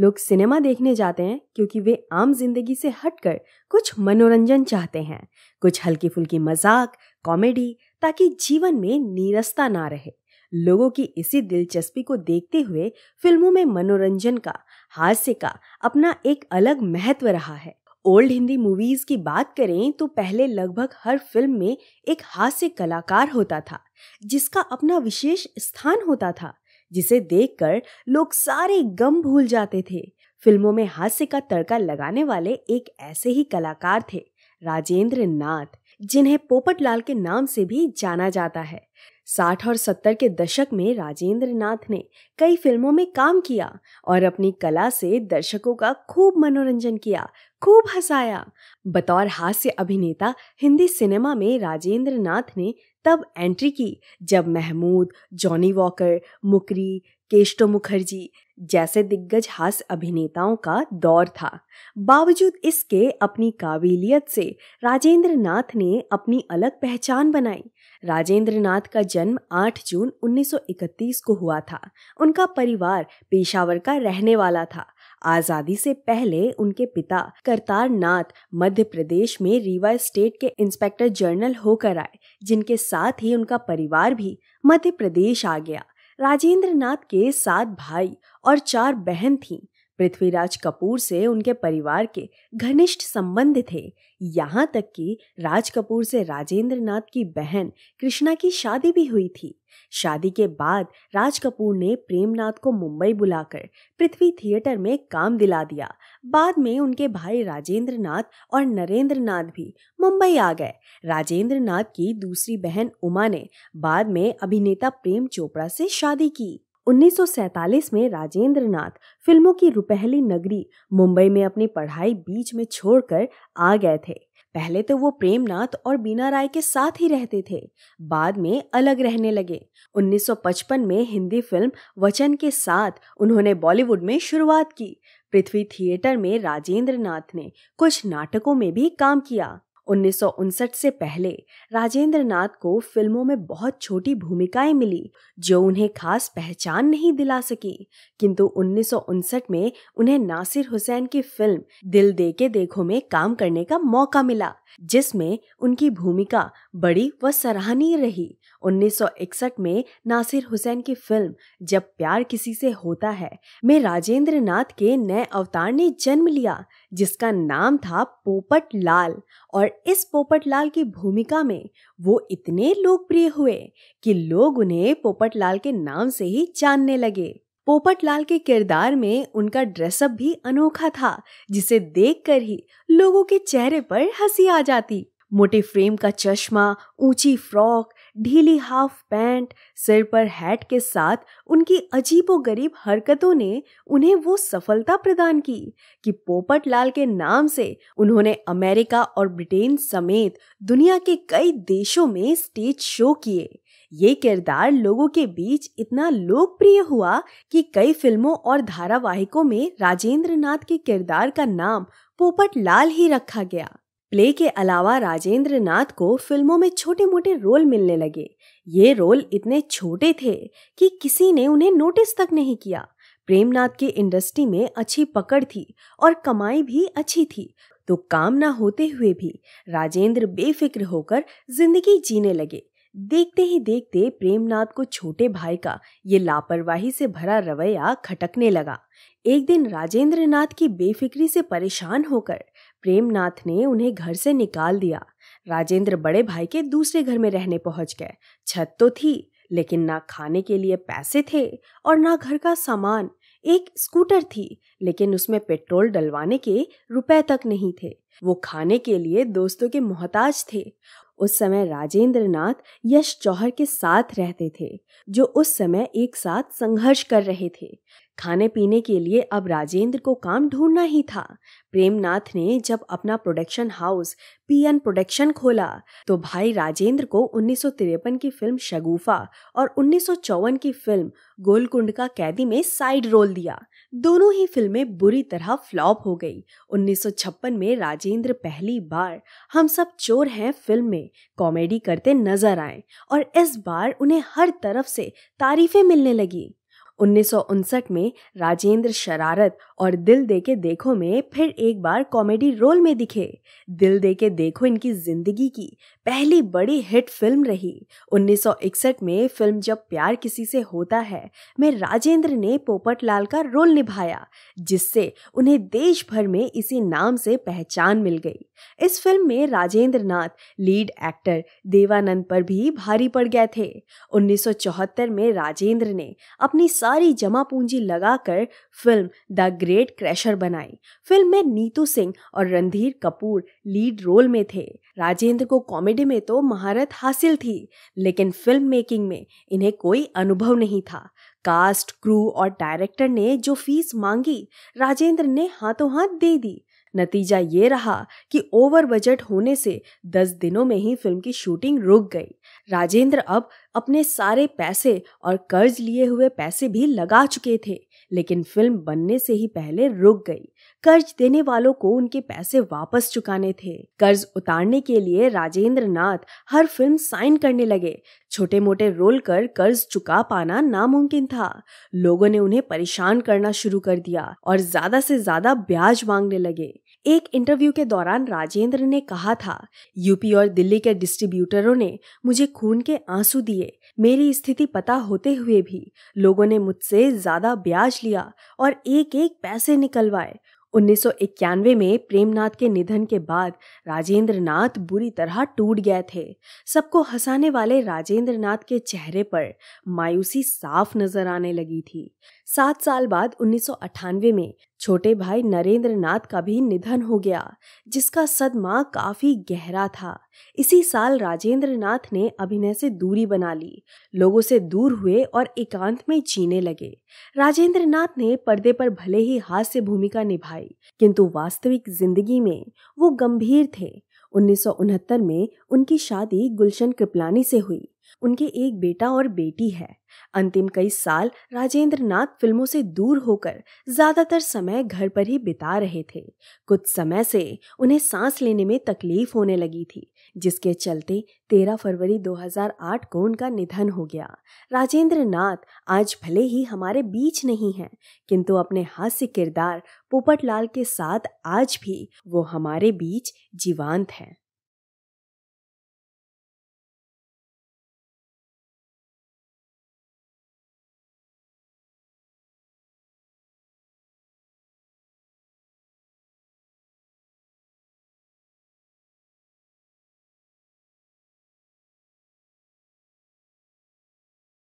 लोग सिनेमा देखने जाते हैं क्योंकि वे आम जिंदगी से हटकर कुछ मनोरंजन चाहते हैं कुछ हल्की फुल्की मजाक कॉमेडी ताकि जीवन में नीरसता ना रहे लोगों की इसी दिलचस्पी को देखते हुए फिल्मों में मनोरंजन का हास्य का अपना एक अलग महत्व रहा है ओल्ड हिंदी मूवीज की बात करें तो पहले लगभग हर फिल्म में एक हास्य कलाकार होता था जिसका अपना विशेष स्थान होता था जिसे देखकर लोग सारे गम भूल जाते थे फिल्मों में हास्य का तड़का लगाने वाले एक ऐसे ही कलाकार थे राजेंद्र नाथ जिन्हें पोपट लाल के नाम से भी जाना जाता है साठ और सत्तर के दशक में राजेंद्र नाथ ने कई फिल्मों में काम किया और अपनी कला से दर्शकों का खूब मनोरंजन किया खूब हंसाया बतौर हास्य अभिनेता हिंदी सिनेमा में राजेंद्र नाथ ने तब एंट्री की जब महमूद जॉनी वॉकर मुकरी केष्टो मुखर्जी जैसे दिग्गज हास्य अभिनेताओं का दौर था बावजूद इसके अपनी काबिलियत से राजेंद्र नाथ ने अपनी अलग पहचान बनाई राजेंद्र नाथ का जन्म 8 जून 1931 को हुआ था उनका परिवार पेशावर का रहने वाला था आज़ादी से पहले उनके पिता करतार नाथ मध्य प्रदेश में रीवा स्टेट के इंस्पेक्टर जनरल होकर आए जिनके साथ ही उनका परिवार भी मध्य प्रदेश आ गया राजेंद्र नाथ के सात भाई और चार बहन थीं पृथ्वीराज कपूर से उनके परिवार के घनिष्ठ संबंध थे यहाँ तक कि राज कपूर से राजेंद्र नाथ की बहन कृष्णा की शादी भी हुई थी शादी के बाद राज कपूर ने प्रेमनाथ को मुंबई बुलाकर पृथ्वी थिएटर में काम दिला दिया बाद में उनके भाई राजेंद्र नाथ और नरेंद्र नाथ भी मुंबई आ गए राजेंद्र नाथ की दूसरी बहन उमा ने बाद में अभिनेता प्रेम चोपड़ा से शादी की 1947 में राजेंद्र नाथ फिल्मों की रुपहली नगरी मुंबई में अपनी पढ़ाई बीच में छोड़कर आ गए थे पहले तो वो प्रेमनाथ और बीना राय के साथ ही रहते थे बाद में अलग रहने लगे 1955 में हिंदी फिल्म वचन के साथ उन्होंने बॉलीवुड में शुरुआत की पृथ्वी थिएटर में राजेंद्र नाथ ने कुछ नाटकों में भी काम किया उन्नीस से पहले राजेंद्र नाथ को फिल्मों में बहुत छोटी भूमिकाएं मिली जो उन्हें खास पहचान नहीं दिला सकी किंतु उन्नीस में उन्हें नासिर हुसैन की फिल्म दिल दे के देखो में काम करने का मौका मिला जिसमें उनकी भूमिका बड़ी व सराहनीय रही 1961 में नासिर हुसैन की फिल्म जब प्यार किसी से होता है में राजेंद्र नाथ के नए अवतार ने जन्म लिया जिसका नाम था पोपट लाल और इस पोपट लाल की भूमिका में वो इतने लोकप्रिय हुए कि लोग उन्हें पोपट लाल के नाम से ही जानने लगे पोपट लाल के किरदार में उनका ड्रेसअप भी अनोखा था जिसे देखकर ही लोगों के चेहरे पर हंसी आ जाती मोटे फ्रेम का चश्मा ऊंची फ्रॉक ढीली हाफ पैंट सिर पर हैट के साथ उनकी अजीबोगरीब हरकतों ने उन्हें वो सफलता प्रदान की कि पोपट लाल के नाम से उन्होंने अमेरिका और ब्रिटेन समेत दुनिया के कई देशों में स्टेज शो किए ये किरदार लोगों के बीच इतना लोकप्रिय हुआ कि कई फिल्मों और धारावाहिकों में राजेंद्र नाथ के किरदार का नाम पोपट लाल ही रखा गया प्ले के अलावा राजेंद्र नाथ को फिल्मों में छोटे मोटे रोल मिलने लगे ये रोल इतने छोटे थे कि किसी ने उन्हें नोटिस तक नहीं किया प्रेमनाथ की इंडस्ट्री में अच्छी पकड़ थी और कमाई भी अच्छी थी तो काम ना होते हुए भी राजेंद्र बेफिक्र होकर जिंदगी जीने लगे देखते ही देखते प्रेमनाथ को छोटे भाई का ये लापरवाही से भरा रवैया खटकने लगा एक दिन राजेंद्र नाथ की बेफिक्री से परेशान होकर प्रेमनाथ ने उन्हें घर से निकाल दिया राजेंद्र बड़े भाई के दूसरे घर में रहने पहुंच गए छत तो थी लेकिन ना खाने के लिए पैसे थे और ना घर का सामान एक स्कूटर थी लेकिन उसमें पेट्रोल डलवाने के रुपए तक नहीं थे वो खाने के लिए दोस्तों के मोहताज थे उस समय राजेंद्र नाथ यश चौहर के साथ रहते थे जो उस समय एक साथ संघर्ष कर रहे थे खाने पीने के लिए अब राजेंद्र को काम ढूंढना ही था प्रेमनाथ ने जब अपना प्रोडक्शन हाउस पीएन प्रोडक्शन खोला तो भाई राजेंद्र को उन्नीस की फिल्म शगुफा और उन्नीस की फिल्म गोलकुंड का कैदी में साइड रोल दिया दोनों ही फिल्में बुरी तरह फ्लॉप हो गई उन्नीस में राजेंद्र पहली बार हम सब चोर हैं फिल्म में कॉमेडी करते नजर आए और इस बार उन्हें हर तरफ से तारीफें मिलने लगी उन्नीस में राजेंद्र शरारत और दिल दे के देखो में फिर एक बार कॉमेडी रोल में दिखे दिल दे के देखो इनकी जिंदगी की पहली बड़ी हिट फिल्म रही 1961 में फिल्म जब प्यार किसी से होता है में राजेंद्र ने पोपट लाल का रोल निभाया जिससे उन्हें देश भर में इसी नाम से पहचान मिल गई इस फिल्म में राजेंद्र नाथ लीड एक्टर देवानंद पर भी भारी पड़ गए थे उन्नीस में राजेंद्र ने अपनी सारी जमा पूंजी लगाकर फिल्म द ग्रेट क्रैशर बनाई फिल्म में नीतू सिंह और रणधीर कपूर लीड रोल में थे राजेंद्र को कॉमेडी में तो महारत हासिल थी लेकिन फिल्म मेकिंग में इन्हें कोई अनुभव नहीं था कास्ट क्रू और डायरेक्टर ने जो फीस मांगी राजेंद्र ने हाथों हाथ दे दी नतीजा ये रहा कि ओवर बजट होने से दस दिनों में ही फिल्म की शूटिंग रुक गई राजेंद्र अब अपने सारे पैसे और कर्ज लिए हुए पैसे भी लगा चुके थे लेकिन फिल्म बनने से ही पहले रुक गई कर्ज देने वालों को उनके पैसे वापस चुकाने थे कर्ज उतारने के लिए राजेंद्र नाथ हर फिल्म साइन करने लगे छोटे मोटे रोल कर कर्ज चुका पाना नामुमकिन था लोगों ने उन्हें परेशान करना शुरू कर दिया और ज्यादा से ज्यादा ब्याज मांगने लगे एक इंटरव्यू के दौरान राजेंद्र ने कहा था यूपी और दिल्ली के डिस्ट्रीब्यूटरों ने मुझे खून के आंसू दिए मेरी स्थिति पता होते हुए भी लोगों ने मुझसे ज्यादा ब्याज लिया और एक एक पैसे निकलवाए 1991 में प्रेमनाथ के निधन के बाद राजेंद्र नाथ बुरी तरह टूट गए थे सबको हंसाने वाले राजेंद्र नाथ के चेहरे पर मायूसी साफ नजर आने लगी थी सात साल बाद 1998 में छोटे भाई नरेंद्र नाथ का भी निधन हो गया जिसका सदमा काफी गहरा था इसी साल राजेंद्र नाथ ने अभिनय से दूरी बना ली लोगों से दूर हुए और एकांत में जीने लगे राजेंद्र नाथ ने पर्दे पर भले ही हास्य भूमिका निभाई किंतु वास्तविक जिंदगी में वो गंभीर थे उन्नीस में उनकी शादी गुलशन कृपलानी से हुई उनके एक बेटा और बेटी है अंतिम कई साल राजेंद्र नाथ फिल्मों से दूर होकर ज्यादातर समय घर पर ही बिता रहे थे कुछ समय से उन्हें सांस लेने में तकलीफ होने लगी थी जिसके चलते 13 फरवरी 2008 को उनका निधन हो गया राजेंद्र नाथ आज भले ही हमारे बीच नहीं है किंतु अपने हास्य किरदार पोपटलाल के साथ आज भी वो हमारे बीच जीवांत हैं